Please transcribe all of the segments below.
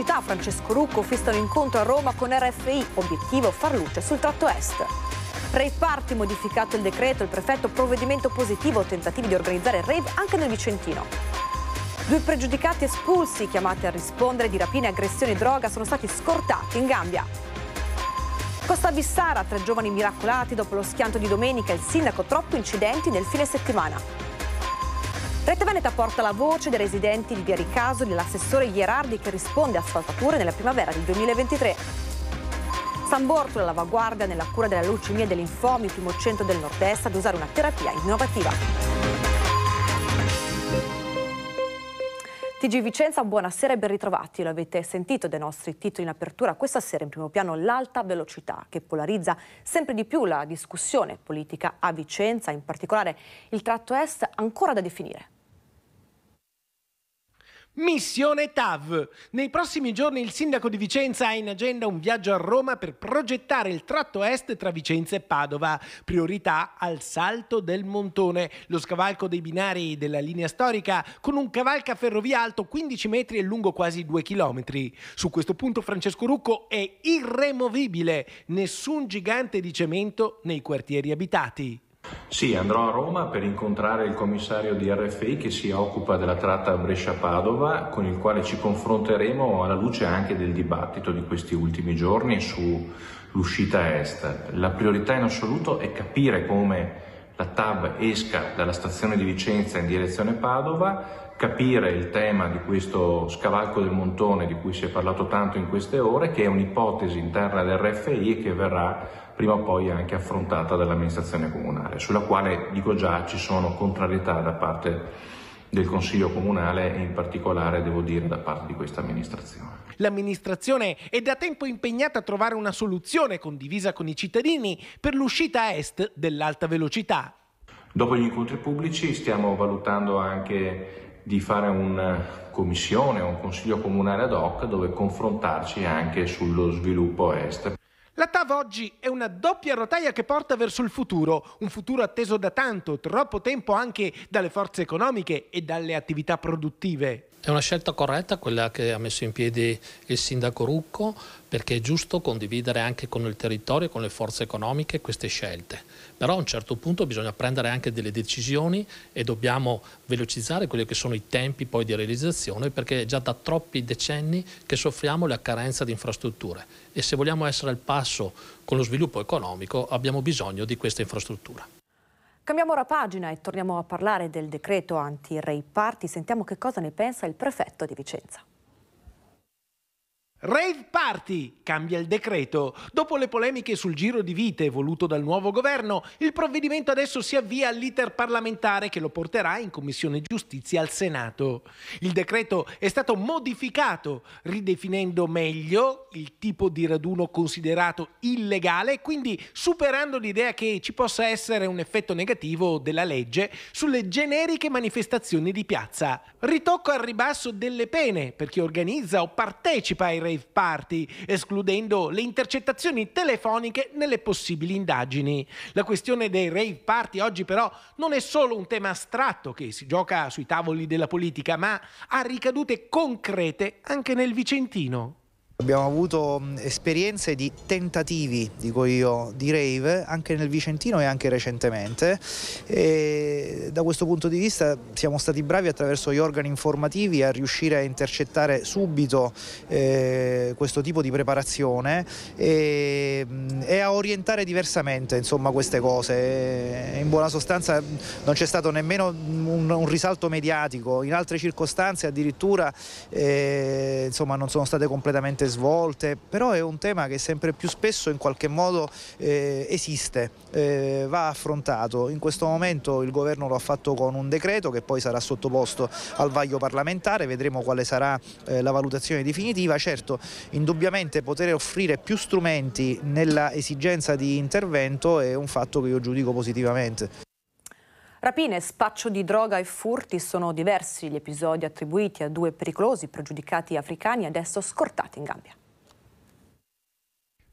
Città, Francesco Rucco fissa un incontro a Roma con RFI, obiettivo far luce sul tratto est. Rave Party, modificato il decreto, il prefetto provvedimento positivo, tentativi di organizzare rave anche nel Vicentino. Due pregiudicati espulsi, chiamati a rispondere di rapine, aggressioni e droga, sono stati scortati in Gambia. Costa Vissara, tre giovani miracolati dopo lo schianto di domenica, il sindaco troppi incidenti nel fine settimana. Rete Veneta porta la voce dei residenti di Via Ricaso dell'assessore Ierardi che risponde a asfaltature nella primavera del 2023. San Borto Bortolo all'avanguardia nella cura della leucemia e dei linfomi, primo centro del nord-est ad usare una terapia innovativa. TG Vicenza, buonasera e ben ritrovati. Lo avete sentito dai nostri titoli in apertura. Questa sera in primo piano l'alta velocità che polarizza sempre di più la discussione politica a Vicenza, in particolare il tratto est ancora da definire. Missione TAV. Nei prossimi giorni il sindaco di Vicenza ha in agenda un viaggio a Roma per progettare il tratto est tra Vicenza e Padova. Priorità al Salto del Montone, lo scavalco dei binari della linea storica con un cavalcaferrovia alto 15 metri e lungo quasi 2 km. Su questo punto Francesco Rucco è irremovibile. Nessun gigante di cemento nei quartieri abitati. Sì, andrò a Roma per incontrare il commissario di RFI che si occupa della tratta Brescia-Padova, con il quale ci confronteremo alla luce anche del dibattito di questi ultimi giorni sull'uscita est. La priorità in assoluto è capire come la TAB esca dalla stazione di Vicenza in direzione Padova capire il tema di questo scavalco del montone di cui si è parlato tanto in queste ore, che è un'ipotesi interna dell'RFI e che verrà prima o poi anche affrontata dall'amministrazione comunale, sulla quale, dico già, ci sono contrarietà da parte del Consiglio Comunale e in particolare, devo dire, da parte di questa amministrazione. L'amministrazione è da tempo impegnata a trovare una soluzione condivisa con i cittadini per l'uscita a est dell'alta velocità. Dopo gli incontri pubblici stiamo valutando anche di fare una eh, commissione o un consiglio comunale ad hoc dove confrontarci anche sullo sviluppo est. La TAV oggi è una doppia rotaia che porta verso il futuro, un futuro atteso da tanto, troppo tempo anche dalle forze economiche e dalle attività produttive. È una scelta corretta quella che ha messo in piedi il sindaco Rucco perché è giusto condividere anche con il territorio e con le forze economiche queste scelte. Però a un certo punto bisogna prendere anche delle decisioni e dobbiamo velocizzare quelli che sono i tempi poi di realizzazione perché è già da troppi decenni che soffriamo la carenza di infrastrutture e se vogliamo essere al passo con lo sviluppo economico abbiamo bisogno di questa infrastruttura. Cambiamo ora pagina e torniamo a parlare del decreto anti-rei party. Sentiamo che cosa ne pensa il prefetto di Vicenza. Rave Party! Cambia il decreto. Dopo le polemiche sul giro di vite voluto dal nuovo governo, il provvedimento adesso si avvia all'iter parlamentare che lo porterà in Commissione Giustizia al Senato. Il decreto è stato modificato, ridefinendo meglio il tipo di raduno considerato illegale e quindi superando l'idea che ci possa essere un effetto negativo della legge sulle generiche manifestazioni di piazza. Ritocco al ribasso delle pene per chi organizza o partecipa ai raduni rave party, escludendo le intercettazioni telefoniche nelle possibili indagini. La questione dei rave party oggi però non è solo un tema astratto che si gioca sui tavoli della politica, ma ha ricadute concrete anche nel Vicentino. Abbiamo avuto esperienze di tentativi, dico io, di rave anche nel Vicentino e anche recentemente e da questo punto di vista siamo stati bravi attraverso gli organi informativi a riuscire a intercettare subito eh, questo tipo di preparazione e, e a orientare diversamente insomma, queste cose. In buona sostanza non c'è stato nemmeno un, un, risalto mediatico, in altre circostanze addirittura eh, insomma, non sono state completamente svolte, però è un tema che sempre più spesso in qualche modo eh, esiste, eh, va affrontato. In questo momento il governo lo ha fatto con un decreto che poi sarà sottoposto al vaglio parlamentare, vedremo quale sarà eh, la valutazione definitiva. Certo, indubbiamente poter offrire più strumenti nella esigenza di intervento è un fatto che io giudico positivamente. Rapine, spaccio di droga e furti sono diversi gli episodi attribuiti a due pericolosi pregiudicati africani adesso scortati in Gambia.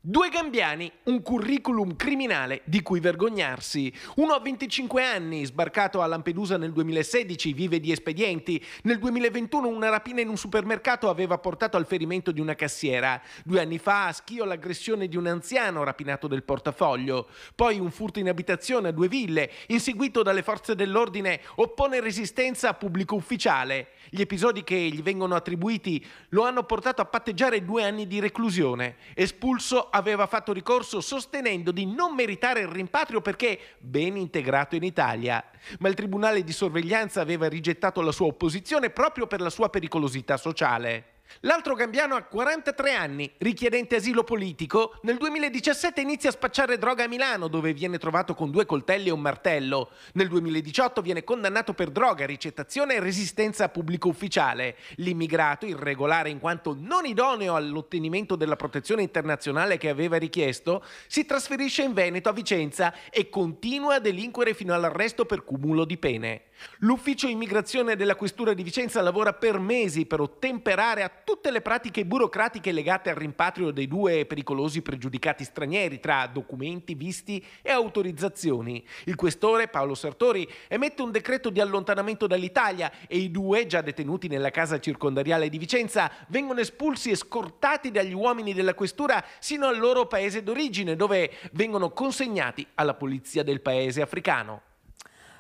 Due gambiani, un curriculum criminale di cui vergognarsi. Uno ha 25 anni, sbarcato a Lampedusa nel 2016, vive di espedienti. Nel 2021 una rapina in un supermercato aveva portato al ferimento di una cassiera. Due anni fa a Schio l'aggressione di un anziano rapinato del portafoglio. Poi un furto in abitazione a due ville, inseguito dalle forze dell'ordine, oppone resistenza a pubblico ufficiale. Gli episodi che gli vengono attribuiti lo hanno portato a patteggiare due anni di reclusione, espulso a aveva fatto ricorso sostenendo di non meritare il rimpatrio perché ben integrato in Italia, ma il Tribunale di sorveglianza aveva rigettato la sua opposizione proprio per la sua pericolosità sociale. L'altro gambiano ha 43 anni, richiedente asilo politico, nel 2017 inizia a spacciare droga a Milano dove viene trovato con due coltelli e un martello. Nel 2018 viene condannato per droga, ricettazione e resistenza a pubblico ufficiale. L'immigrato, irregolare in quanto non idoneo all'ottenimento della protezione internazionale che aveva richiesto, si trasferisce in Veneto a Vicenza e continua a delinquere fino all'arresto per cumulo di pene. L'ufficio immigrazione della Questura di Vicenza lavora per mesi per ottemperare a tutte le pratiche burocratiche legate al rimpatrio dei due pericolosi pregiudicati stranieri tra documenti, visti e autorizzazioni. Il questore Paolo Sartori emette un decreto di allontanamento dall'Italia e i due, già detenuti nella casa circondariale di Vicenza, vengono espulsi e scortati dagli uomini della questura sino al loro paese d'origine, dove vengono consegnati alla polizia del paese africano.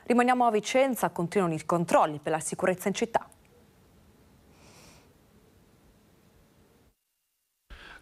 Rimaniamo a Vicenza, continuano i controlli per la sicurezza in città.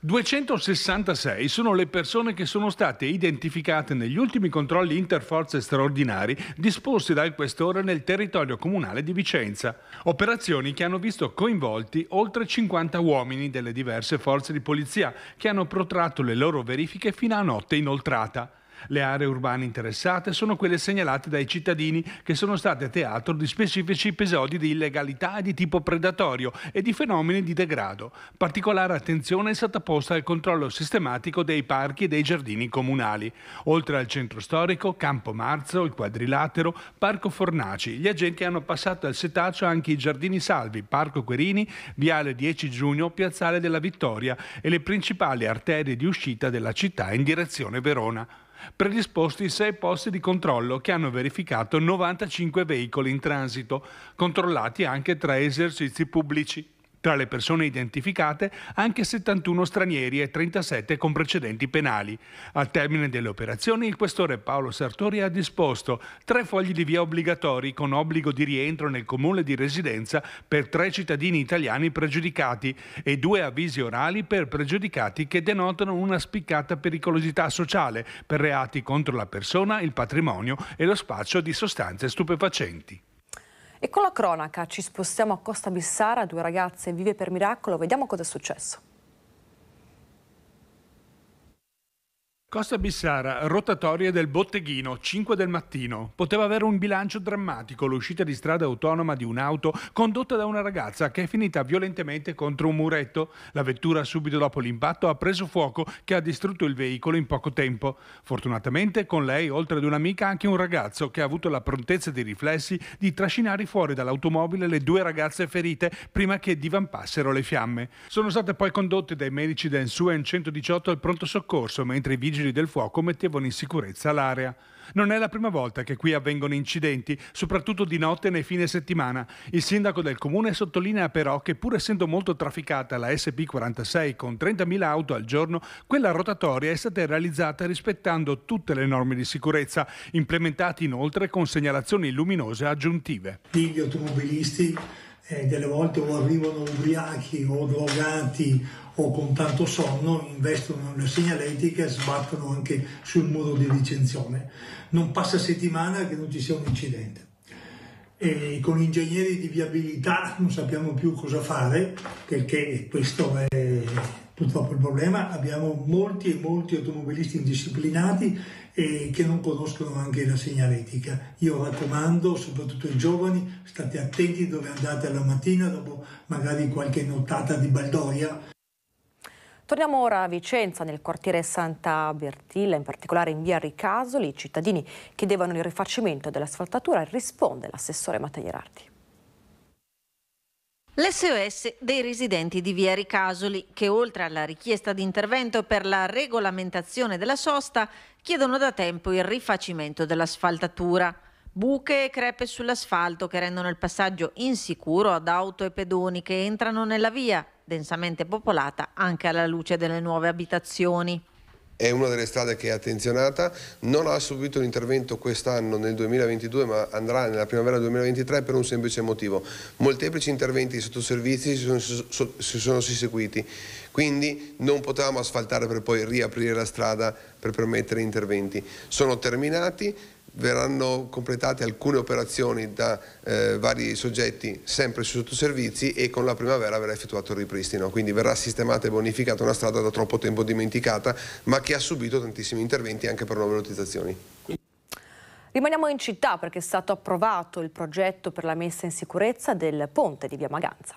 266 sono le persone che sono state identificate negli ultimi controlli interforze straordinari disposti dal questore nel territorio comunale di Vicenza, operazioni che hanno visto coinvolti oltre 50 uomini delle diverse forze di polizia che hanno protratto le loro verifiche fino a notte inoltrata. Le aree urbane interessate sono quelle segnalate dai cittadini che sono state teatro di specifici episodi di illegalità di tipo predatorio e di fenomeni di degrado. Particolare attenzione è stata posta al controllo sistematico dei parchi e dei giardini comunali. Oltre al centro storico, Campo Marzo, il quadrilatero, Parco Fornaci, gli agenti hanno passato al setaccio anche i giardini Salvi, Parco Querini, Viale 10 Giugno, Piazzale della Vittoria e le principali arterie di uscita della città in direzione Verona predisposti sei posti di controllo che hanno verificato 95 veicoli in transito, controllati anche tra esercizi pubblici. Tra le persone identificate anche 71 stranieri e 37 con precedenti penali. Al termine delle operazioni il questore Paolo Sartori ha disposto tre fogli di via obbligatori con obbligo di rientro nel comune di residenza per tre cittadini italiani pregiudicati e due avvisi orali per pregiudicati che denotano una spiccata pericolosità sociale per reati contro la persona, il patrimonio e lo spaccio di sostanze stupefacenti. E con la cronaca ci spostiamo a Costa Bissara, due ragazze vive per miracolo, vediamo cosa è successo. Costa Bissara, rotatoria del botteghino, 5 del mattino. Poteva avere un bilancio drammatico l'uscita di strada autonoma di un'auto condotta da una ragazza che è finita violentemente contro un muretto. La vettura subito dopo l'impatto ha preso fuoco che ha distrutto il veicolo in poco tempo. Fortunatamente con lei, oltre ad un'amica, anche un ragazzo che ha avuto la prontezza dei riflessi di trascinare fuori dall'automobile le due ragazze ferite prima che divampassero le fiamme. Sono state poi condotte dai medici del SUEN 118 al pronto soccorso mentre i vigili vigili del fuoco mettevano in sicurezza l'area. Non è la prima volta che qui avvengono incidenti, soprattutto di notte e nei fine settimana. Il sindaco del comune sottolinea però che pur essendo molto trafficata la SP46 con 30.000 auto al giorno, quella rotatoria è stata realizzata rispettando tutte le norme di sicurezza, implementate inoltre con segnalazioni luminose aggiuntive. Gli automobilisti eh, delle volte o arrivano ubriachi o drogati o con tanto sonno investono nella segnaletica e sbattono anche sul muro di ricenzione. Non passa settimana che non ci sia un incidente. E con ingegneri di viabilità non sappiamo più cosa fare perché questo è purtroppo il problema, abbiamo molti e molti automobilisti indisciplinati e che non conoscono anche la segnaletica. Io raccomando, soprattutto ai giovani, state attenti dove andate alla mattina dopo magari qualche nottata di baldoria. Torniamo ora a Vicenza, nel quartiere Santa Bertilla, in particolare in via Ricasoli. I cittadini chiedevano il rifacimento dell'asfaltatura e risponde l'assessore Mattei Gerardi. L'SOS dei residenti di Via Ricasoli, che oltre alla richiesta di intervento per la regolamentazione della sosta, chiedono da tempo il rifacimento dell'asfaltatura. Buche e crepe sull'asfalto che rendono il passaggio insicuro ad auto e pedoni che entrano nella via, densamente popolata anche alla luce delle nuove abitazioni è una delle strade che è attenzionata, non ha subito l'intervento quest'anno nel 2022 ma andrà nella primavera 2023 per un semplice motivo. Molteplici interventi sotto servizi si sono, si sono seguiti, quindi non potevamo asfaltare per poi riaprire la strada per permettere interventi. Sono terminati, verranno completate alcune operazioni da eh, vari soggetti sempre su sottoservizi e con la primavera verrà effettuato il ripristino, quindi verrà sistemata e bonificata una strada da troppo tempo dimenticata ma che ha subito tantissimi interventi anche per nuove notizzazioni Rimaniamo in città perché è stato approvato il progetto per la messa in sicurezza del ponte di Via Maganza.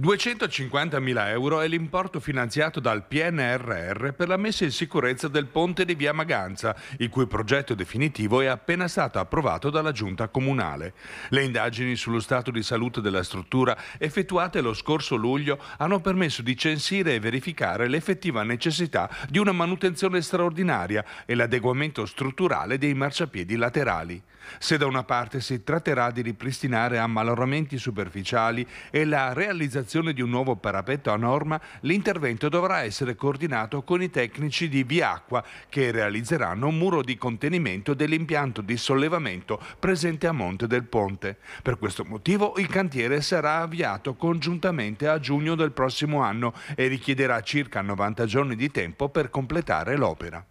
250.000 euro è l'importo finanziato dal PNRR per la messa in sicurezza del ponte di Via Maganza, il cui progetto definitivo è appena stato approvato dalla Giunta Comunale. Le indagini sullo stato di salute della struttura effettuate lo scorso luglio hanno permesso di censire e verificare l'effettiva necessità di una manutenzione straordinaria e l'adeguamento strutturale dei marciapiedi laterali. Se da una parte si tratterà di ripristinare ammaloramenti superficiali e la realizzazione realizzazione di un nuovo parapetto a norma, l'intervento dovrà essere coordinato con i tecnici di Viacqua che realizzeranno un muro di contenimento dell'impianto di sollevamento presente a monte del ponte. Per questo motivo il cantiere sarà avviato congiuntamente a giugno del prossimo anno e richiederà circa 90 giorni di tempo per completare l'opera.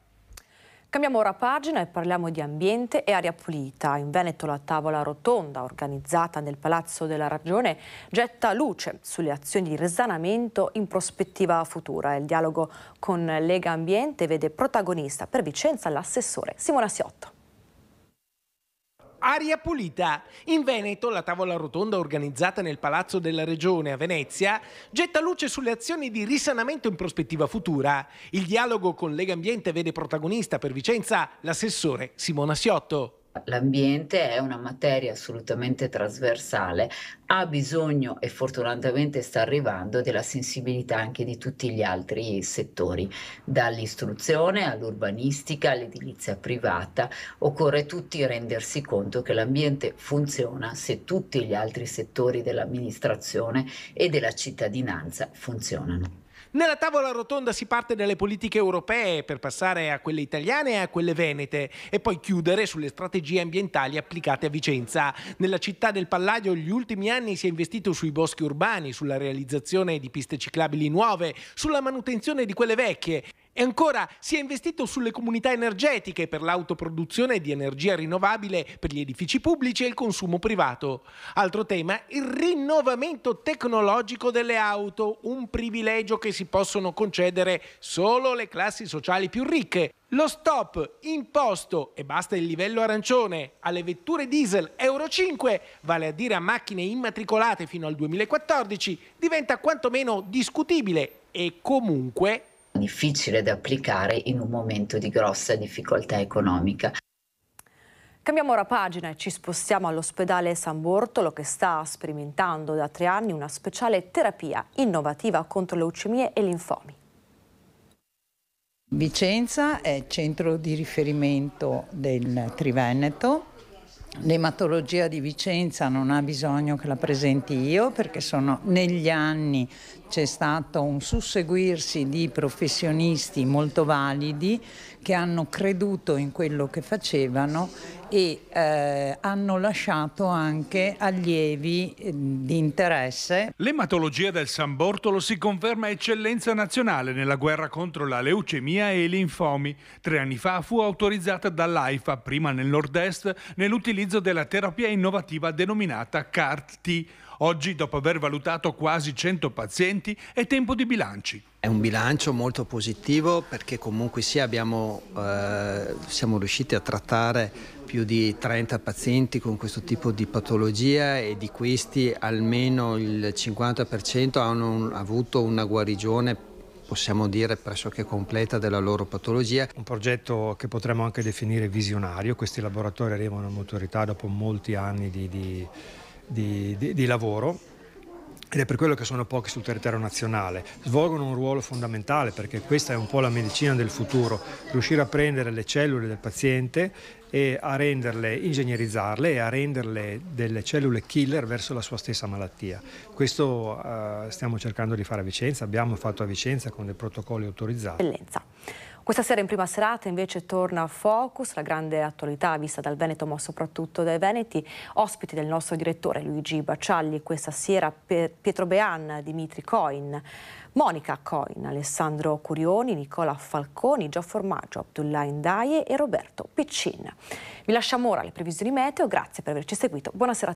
Cambiamo ora pagina e parliamo di ambiente e aria pulita. In Veneto la tavola rotonda organizzata nel Palazzo della Ragione getta luce sulle azioni di risanamento in prospettiva futura. Il dialogo con Lega Ambiente vede protagonista per Vicenza l'assessore Simona Siotto. Aria pulita. In Veneto, la tavola rotonda organizzata nel Palazzo della Regione a Venezia getta luce sulle azioni di risanamento in prospettiva futura. Il dialogo con Lega Ambiente vede protagonista per Vicenza l'assessore Simona Siotto. L'ambiente è una materia assolutamente trasversale, ha bisogno e fortunatamente sta arrivando della sensibilità anche di tutti gli altri settori, dall'istruzione all'urbanistica all'edilizia privata. Occorre tutti rendersi conto che l'ambiente funziona se tutti gli altri settori dell'amministrazione e della cittadinanza funzionano. Nella tavola rotonda si parte dalle politiche europee per passare a quelle italiane e a quelle venete e poi chiudere sulle strategie ambientali applicate a Vicenza. Nella città del Palladio gli ultimi anni si è investito sui boschi urbani, sulla realizzazione di piste ciclabili nuove, sulla manutenzione di quelle vecchie e ancora si è investito sulle comunità energetiche per l'autoproduzione di energia rinnovabile per gli edifici pubblici e il consumo privato. Altro tema, il rinnovamento tecnologico delle auto, un privilegio che si possono concedere solo le classi sociali più ricche. Lo stop imposto e basta il livello arancione alle vetture diesel Euro 5, vale a dire a macchine immatricolate fino al 2014, diventa quantomeno discutibile e comunque difficile da applicare in un momento di grossa difficoltà economica. Cambiamo ora pagina e ci spostiamo all'ospedale San Bortolo che sta sperimentando da tre anni una speciale terapia innovativa contro leucemie e linfomi. Vicenza è centro di riferimento del Triveneto L'ematologia di Vicenza non ha bisogno che la presenti io perché sono, negli anni c'è stato un susseguirsi di professionisti molto validi che hanno creduto in quello che facevano e eh, hanno lasciato anche allievi eh, di interesse. L'ematologia del San Bortolo si conferma eccellenza nazionale nella guerra contro la leucemia e i linfomi. Tre anni fa fu autorizzata dall'AIFA, prima nel nord-est, nell'utilizzo della terapia innovativa denominata CART-T. Oggi, dopo aver valutato quasi 100 pazienti, è tempo di bilanci. È un bilancio molto positivo perché comunque sì abbiamo, eh, siamo riusciti a trattare più di 30 pazienti con questo tipo di patologia e di questi almeno il 50% hanno un, avuto una guarigione possiamo dire pressoché completa della loro patologia. Un progetto che potremmo anche definire visionario, questi laboratori arrivano a maturità dopo molti anni di, di, di, di lavoro ed è per quello che sono pochi sul territorio nazionale, svolgono un ruolo fondamentale perché questa è un po' la medicina del futuro, riuscire a prendere le cellule del paziente e a renderle, ingegnerizzarle e a renderle delle cellule killer verso la sua stessa malattia. Questo uh, stiamo cercando di fare a Vicenza, abbiamo fatto a Vicenza con dei protocolli autorizzati. Bellenza. Questa sera in prima serata invece torna a Focus, la grande attualità vista dal Veneto ma soprattutto dai Veneti, ospiti del nostro direttore Luigi Bacialli, questa sera Pietro Bean, Dimitri Coin, Monica Coin, Alessandro Curioni, Nicola Falconi, Gio Formaggio, Abdullah Indaie e Roberto Piccin. Vi lasciamo ora le previsioni meteo, grazie per averci seguito, buonasera a tutti.